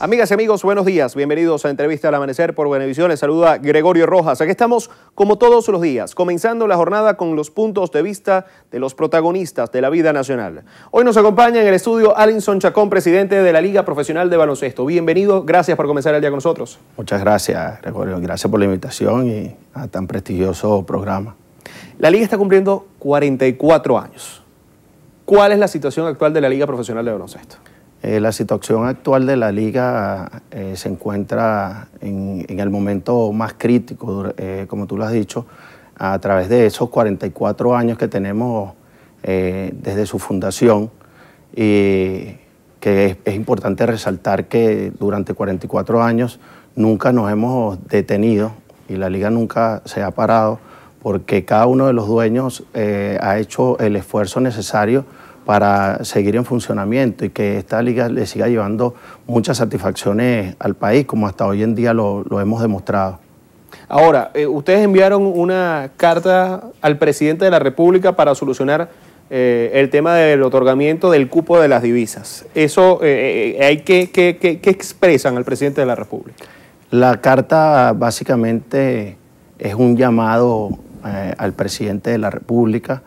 Amigas y amigos, buenos días. Bienvenidos a Entrevista al Amanecer por Benevisión. Les saluda Gregorio Rojas. Aquí estamos como todos los días, comenzando la jornada con los puntos de vista de los protagonistas de la vida nacional. Hoy nos acompaña en el estudio Alinson Chacón, presidente de la Liga Profesional de Baloncesto. Bienvenido, gracias por comenzar el día con nosotros. Muchas gracias, Gregorio. Gracias por la invitación y a tan prestigioso programa. La Liga está cumpliendo 44 años. ¿Cuál es la situación actual de la Liga Profesional de Baloncesto? Eh, la situación actual de la liga eh, se encuentra en, el momento más crítico, eh, como tú lo has dicho, a través de esos 44 años que tenemos desde su fundación, y que es, es, importante resaltar que durante 44 años nunca nos hemos detenido y la liga nunca se ha parado porque cada uno de los dueños ha hecho el esfuerzo necesario para seguir en funcionamiento y que esta liga le siga llevando muchas satisfacciones al país, como hasta hoy en día lo, hemos demostrado. Ahora, eh, ustedes enviaron una carta al presidente de la República para solucionar eh, el tema del otorgamiento del cupo de las divisas. Eso, eh, hay que, expresan al presidente de la República? La carta básicamente es un llamado al presidente de la República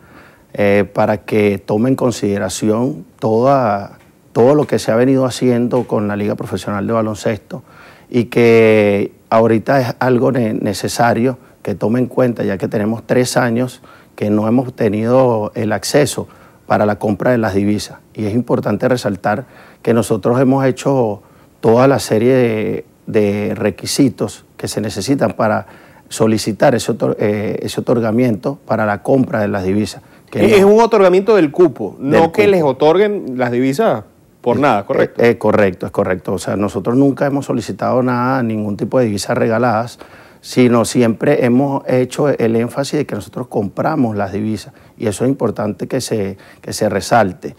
eh, para que tome en consideración toda, todo lo que se ha venido haciendo con la Liga Profesional de Baloncesto y que ahorita es algo necesario que tome en cuenta, ya que tenemos tres años que no hemos tenido el acceso para la compra de las divisas. Y es importante resaltar que nosotros hemos hecho toda la serie de, requisitos que se necesitan para solicitar eh, ese otorgamiento para la compra de las divisas es un otorgamiento del cupo, no que les otorguen las divisas por nada, eh, ¿correcto? Es, eh, correcto, es correcto. O sea, nosotros nunca hemos solicitado nada, ningún tipo de divisas regaladas, sino siempre hemos hecho el énfasis de que nosotros compramos las divisas. Y eso es importante que se, que se resalte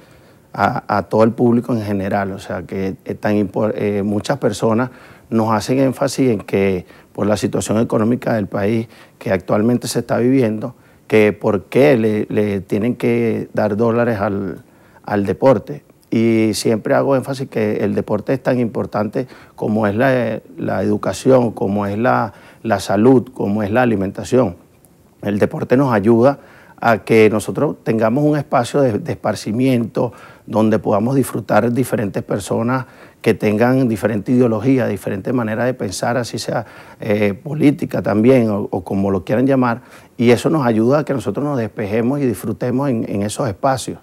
a, todo el público en general. O sea, que eh, muchas personas nos hacen énfasis en que por la situación económica del país que actualmente se está viviendo, que por qué le, tienen que dar dólares al, deporte. Y siempre hago énfasis que el deporte es tan importante como es la, educación, como es la, salud, como es la alimentación. El deporte nos ayuda a que nosotros tengamos un espacio de, de, esparcimiento donde podamos disfrutar diferentes personas que tengan diferente ideología, diferente manera de pensar, así sea eh, política también o, como lo quieran llamar, y eso nos ayuda a que nosotros nos despejemos y disfrutemos en, esos espacios.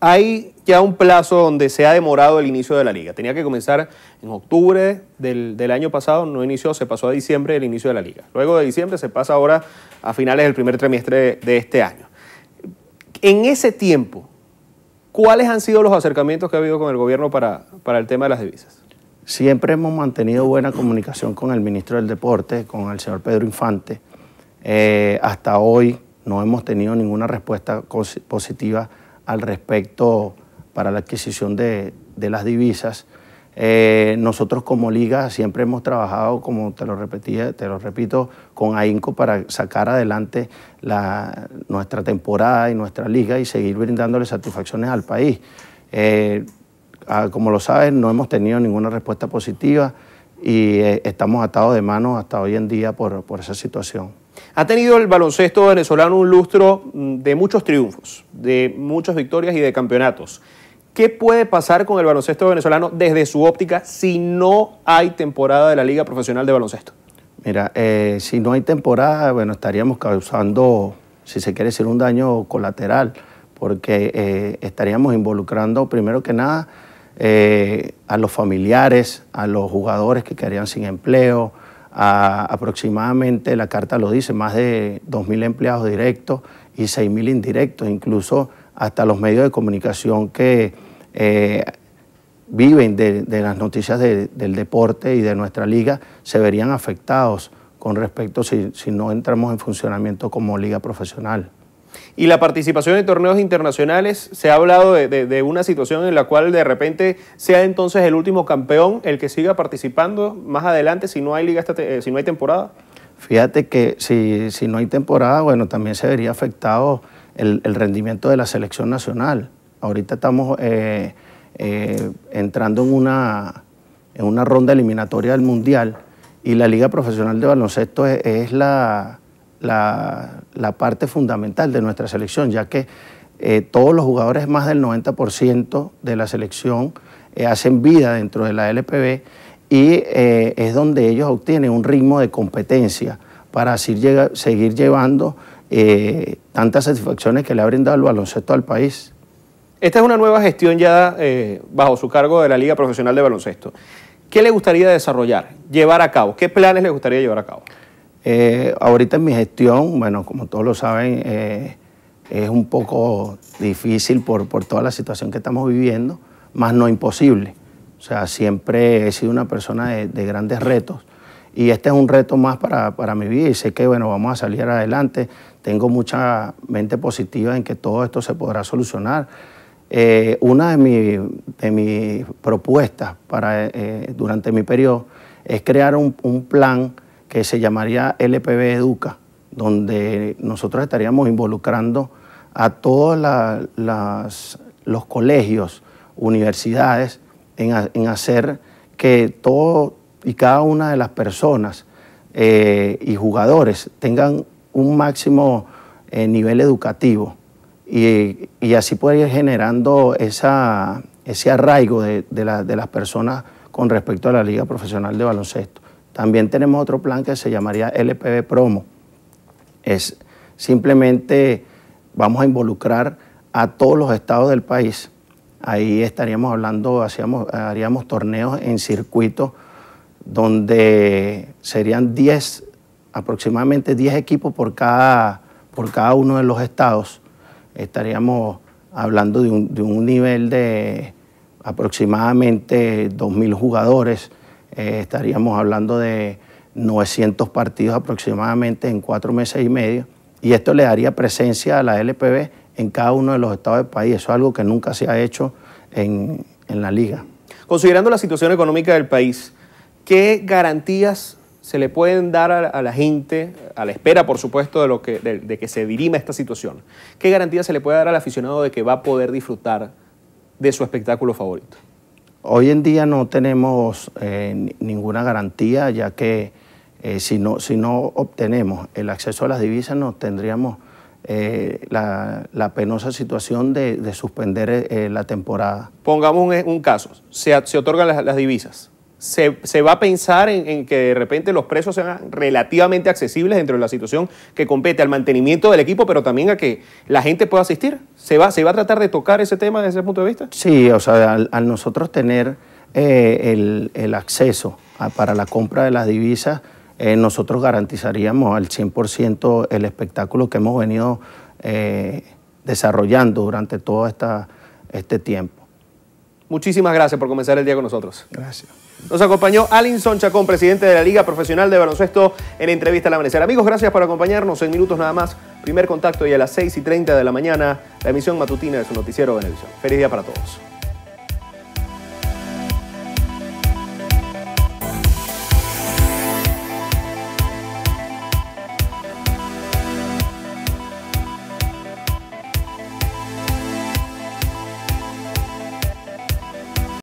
Hay ya un plazo donde se ha demorado el inicio de la liga. Tenía que comenzar en octubre del, año pasado, no inició, se pasó a diciembre el inicio de la liga. Luego de diciembre se pasa ahora a finales del primer trimestre de este año. En ese tiempo, ¿Cuáles han sido los acercamientos que ha habido con el gobierno para, el tema de las divisas? Siempre hemos mantenido buena comunicación con el ministro del Deporte, con el señor Pedro Infante. Eh, hasta hoy no hemos tenido ninguna respuesta positiva al respecto para la adquisición de, de las divisas. Eh, nosotros como liga siempre hemos trabajado, como te lo repetía, te lo repito, con AINCO para sacar adelante nuestra temporada y nuestra liga y seguir brindándole satisfacciones al país. Eh, como lo saben no hemos tenido ninguna respuesta positiva y eh, estamos atados de manos hasta hoy en día por esa situación. Ha tenido el baloncesto venezolano un lustro mm, de muchos triunfos, de muchas victorias y de campeonatos. ¿Qué puede pasar con el baloncesto venezolano desde su óptica si no hay temporada de la Liga Profesional de Baloncesto? Mira, eh, si no hay temporada, bueno, estaríamos causando, si se quiere decir, un daño colateral, porque eh, estaríamos involucrando primero que nada eh, a los familiares, a los jugadores que quedarían sin empleo, aproximadamente, la carta lo dice, más de 2.000 empleados directos y 6.000 indirectos, incluso hasta los medios de comunicación que eh, viven de, las noticias del deporte y de nuestra liga, se verían afectados con respecto si, no entramos en funcionamiento como liga profesional. Y la participación en torneos internacionales, se ha hablado de, una situación en la cual de repente sea entonces el último campeón el que siga participando más adelante si no hay liga eh, si no hay temporada. Fíjate que si, no hay temporada, bueno, también se vería afectado el, rendimiento de la selección nacional. Ahorita estamos eh, eh, entrando en una, en una ronda eliminatoria del Mundial y la Liga Profesional de Baloncesto es, la, la, parte fundamental de nuestra selección, ya que eh, todos los jugadores, más del 90% de la selección, hacen vida dentro de la LPB y eh, es donde ellos obtienen un ritmo de competencia para así seguir llevando eh, tantas satisfacciones que le ha brindado el baloncesto al país. Esta es una nueva gestión ya eh, bajo su cargo de la Liga Profesional de Baloncesto. ¿Qué le gustaría desarrollar, llevar a cabo? ¿Qué planes le gustaría llevar a cabo? ahorita en mi gestión, bueno, como todos lo saben, es un poco difícil por, por, toda la situación que estamos viviendo, más no imposible. O sea, siempre he sido una persona de, grandes retos y este es un reto más para, para, mi vida y sé que, bueno, vamos a salir adelante. Tengo mucha mente positiva en que todo esto se podrá solucionar. Eh, una de, de, mis propuestas para, eh, durante mi periodo es crear un, plan que se llamaría LPB Educa, donde nosotros estaríamos involucrando a todos los colegios, universidades, en, hacer que todo y cada una de las personas eh, y jugadores tengan un máximo eh, nivel educativo y, así poder ir generando ese arraigo de, de las personas con respecto a la Liga Profesional de Baloncesto. También tenemos otro plan que se llamaría LPB Promo. Es simplemente vamos a involucrar a todos los estados del país Ahí estaríamos hablando, haríamos torneos en circuito donde serían 10, aproximadamente 10 equipos por cada, por cada uno de los estados. Estaríamos hablando de un, nivel de aproximadamente 2.000 jugadores. Eh, estaríamos hablando de 900 partidos aproximadamente en cuatro meses y medio. Y esto le daría presencia a la LPB en cada uno de los estados del país. Eso es algo que nunca se ha hecho en, la liga. Considerando la situación económica del país, ¿qué garantías se le pueden dar a, la gente, a la espera, por supuesto, de, lo que, de, que se dirima esta situación? ¿Qué garantías se le puede dar al aficionado de que va a poder disfrutar de su espectáculo favorito? Hoy en día no tenemos eh, ninguna garantía, ya que eh, si, no, si no obtenemos el acceso a las divisas, no tendríamos eh, la, penosa situación de, suspender eh, eh, la temporada. Pongamos un, caso, se, otorgan las, divisas. Se, va a pensar en, que de repente los precios sean relativamente accesibles dentro de la situación que compete al mantenimiento del equipo, pero también a que la gente pueda asistir. ¿Se va, se va a tratar de tocar ese tema desde ese punto de vista? Sí, o sea, al, nosotros tener el, acceso para la compra de las divisas, eh, nosotros garantizaríamos al 100% el espectáculo que hemos venido eh, desarrollando durante todo este tiempo. Muchísimas gracias por comenzar el día con nosotros. Gracias. Nos acompañó Alinson Chacón, presidente de la Liga Profesional de Baloncesto, en entrevista al amanecer. Amigos, gracias por acompañarnos en minutos nada más. Primer contacto y a las 6 y 30 de la mañana, la emisión matutina de su noticiero Televisión. Feliz día para todos.